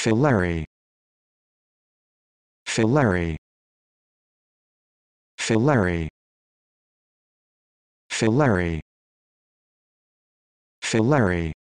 Filari. Filari. Filari. Filari. Filari.